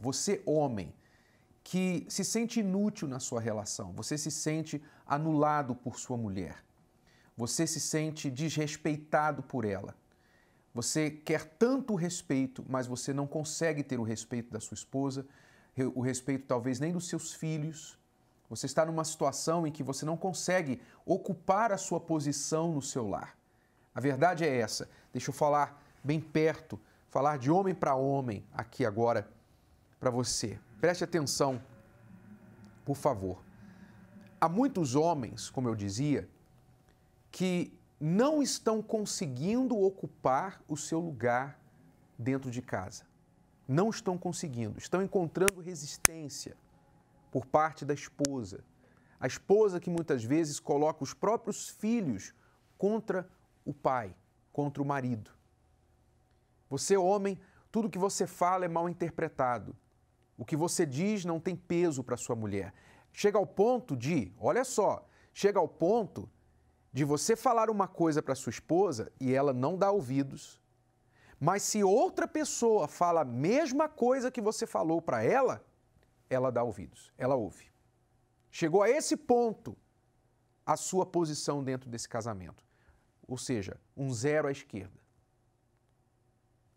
você, homem, que se sente inútil na sua relação, você se sente anulado por sua mulher, você se sente desrespeitado por ela. Você quer tanto respeito, mas você não consegue ter o respeito da sua esposa, o respeito talvez nem dos seus filhos. Você está numa situação em que você não consegue ocupar a sua posição no seu lar. A verdade é essa. Deixa eu falar bem perto, falar de homem para homem aqui agora para você. Preste atenção, por favor. Há muitos homens, como eu dizia, que não estão conseguindo ocupar o seu lugar dentro de casa. Não estão conseguindo, estão encontrando resistência por parte da esposa. A esposa que muitas vezes coloca os próprios filhos contra o pai, contra o marido. Você, homem, tudo que você fala é mal interpretado. O que você diz não tem peso para sua mulher. Chega ao ponto de, olha só, chega ao ponto de você falar uma coisa para sua esposa e ela não dá ouvidos. Mas se outra pessoa fala a mesma coisa que você falou para ela, ela dá ouvidos, ela ouve. Chegou a esse ponto a sua posição dentro desse casamento. Ou seja, um zero à esquerda.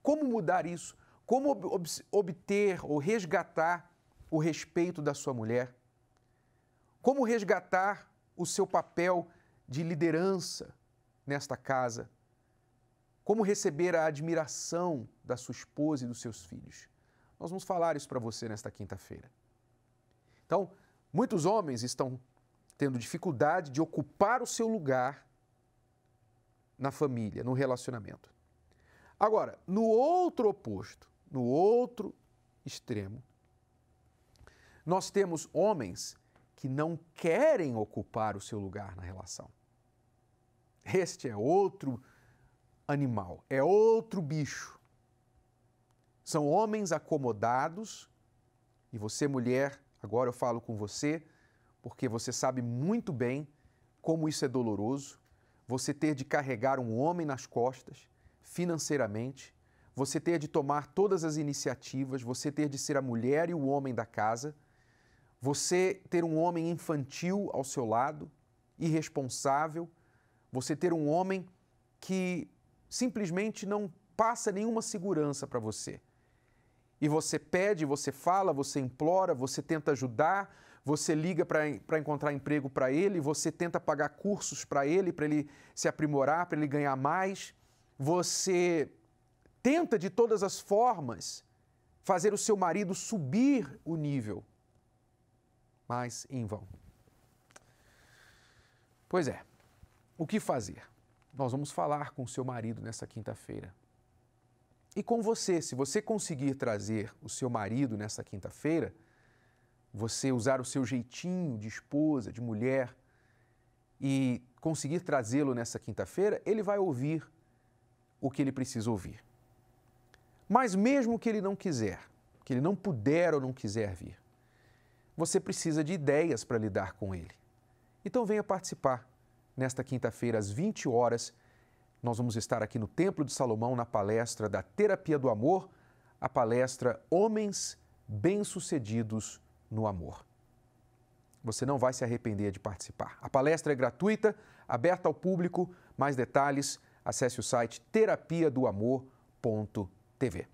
Como mudar isso? Como ob obter ou resgatar o respeito da sua mulher? Como resgatar o seu papel de liderança nesta casa? Como receber a admiração da sua esposa e dos seus filhos? Nós vamos falar isso para você nesta quinta-feira. Então, muitos homens estão tendo dificuldade de ocupar o seu lugar na família, no relacionamento. Agora, no outro oposto, no outro extremo, nós temos homens que não querem ocupar o seu lugar na relação. Este é outro animal, é outro bicho. São homens acomodados, e você, mulher, agora eu falo com você, porque você sabe muito bem como isso é doloroso, você ter de carregar um homem nas costas, financeiramente, você ter de tomar todas as iniciativas, você ter de ser a mulher e o homem da casa, você ter um homem infantil ao seu lado, irresponsável, você ter um homem que simplesmente não passa nenhuma segurança para você. E você pede, você fala, você implora, você tenta ajudar, você liga para encontrar emprego para ele, você tenta pagar cursos para ele, para ele se aprimorar, para ele ganhar mais, você tenta de todas as formas fazer o seu marido subir o nível, mas em vão. Pois é, o que fazer? Nós vamos falar com o seu marido nessa quinta-feira. E com você, se você conseguir trazer o seu marido nessa quinta-feira, você usar o seu jeitinho de esposa, de mulher, e conseguir trazê-lo nessa quinta-feira, ele vai ouvir o que ele precisa ouvir. Mas mesmo que ele não quiser, que ele não puder ou não quiser vir, você precisa de ideias para lidar com ele. Então venha participar. Nesta quinta-feira, às 20 horas, nós vamos estar aqui no Templo de Salomão na palestra da Terapia do Amor, a palestra Homens Bem-Sucedidos no Amor. Você não vai se arrepender de participar. A palestra é gratuita, aberta ao público. Mais detalhes, acesse o site terapiadoamor.com TV.